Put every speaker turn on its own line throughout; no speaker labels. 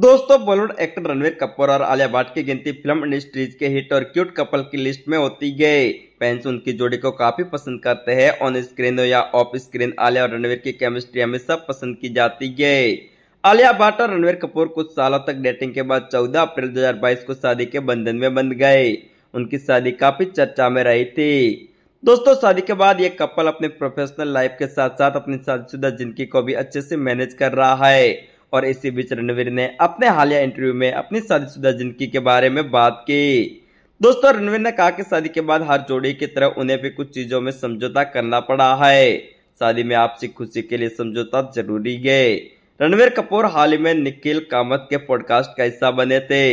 दोस्तों बॉलीवुड एक्टर रणवीर कपूर और आलिया भट्ट की गिनती फिल्म इंडस्ट्रीज के हिट और क्यूट कपल की लिस्ट में होती गई फैंस उनकी जोड़ी को काफी पसंद करते हैं ऑन स्क्रीन या ऑफ स्क्रीन आलिया और रणवीर की केमिस्ट्री हमेशा पसंद की जाती गई आलिया भट्ट और रणवीर कपूर कुछ सालों तक डेटिंग के बाद चौदह अप्रैल दो को शादी के बंधन में बंध गए उनकी शादी काफी चर्चा में रही थी दोस्तों शादी के बाद ये कपल अपने प्रोफेशनल लाइफ के साथ साथ अपनी शादीशुदा जिंदगी को भी अच्छे से मैनेज कर रहा है और इसी बीच रणवीर ने अपने हालिया इंटरव्यू में अपनी शादीशुदा जिंदगी के बारे में बात की दोस्तों रणवीर ने कहा कि शादी के बाद हर जोड़ी की तरह उन्हें भी कुछ चीजों में समझौता करना पड़ा है शादी में आपसी खुशी के लिए समझौता जरूरी है रणवीर कपूर हाल ही में निखिल कामत के पॉडकास्ट का हिस्सा बने थे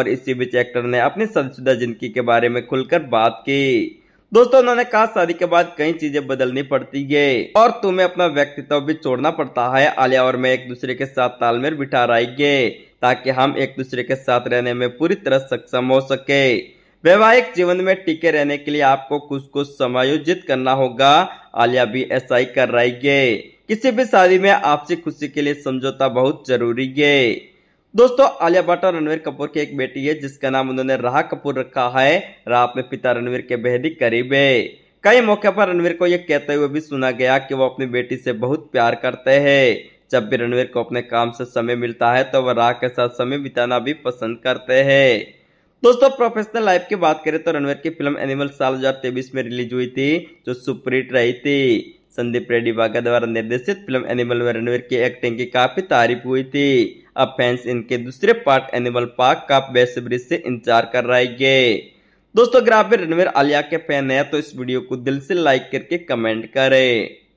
और इसी बीच एक्टर ने अपनी शादीशुदा जिंदगी के बारे में खुलकर बात की दोस्तों उन्होंने कहा शादी के बाद कई चीजें बदलनी पड़ती है और तुम्हें अपना व्यक्तित्व भी छोड़ना पड़ता है आलिया और मैं एक दूसरे के साथ तालमेल बिठा है ताकि हम एक दूसरे के साथ रहने में पूरी तरह सक्षम हो सके वैवाहिक जीवन में टिके रहने के लिए आपको कुछ कुछ समायोजित करना होगा आलिया भी ऐसा ही कर रही है किसी भी शादी में आपसी खुशी के लिए समझौता बहुत जरूरी है दोस्तों आलिया भट्ट और रणवीर कपूर की एक बेटी है जिसका नाम उन्होंने राह कपूर रखा है राह अपने पिता रणवीर के बेहद ही करीब है कई मौके पर रणवीर को यह कहते हुए भी सुना गया कि वो अपनी बेटी से बहुत प्यार करते हैं जब भी रणवीर को अपने काम से समय मिलता है तो वह राह के साथ समय बिताना भी पसंद करते है दोस्तों प्रोफेशनल लाइफ की बात करें तो रणवीर की फिल्म एनिमल साल 2023 में रिलीज हुई थी जो सुपरहिट रही थी संदीप रेड्डी बागा द्वारा निर्देशित फिल्म एनिमल रणवीर की एक्टिंग की काफी तारीफ हुई थी अब फैंस इनके दूसरे पार्ट एनिमल पार्क का बेसब्री से इंतजार कर रहे गए दोस्तों अगर आप रणवीर आलिया के फैन है तो इस वीडियो को दिल से लाइक करके कमेंट करें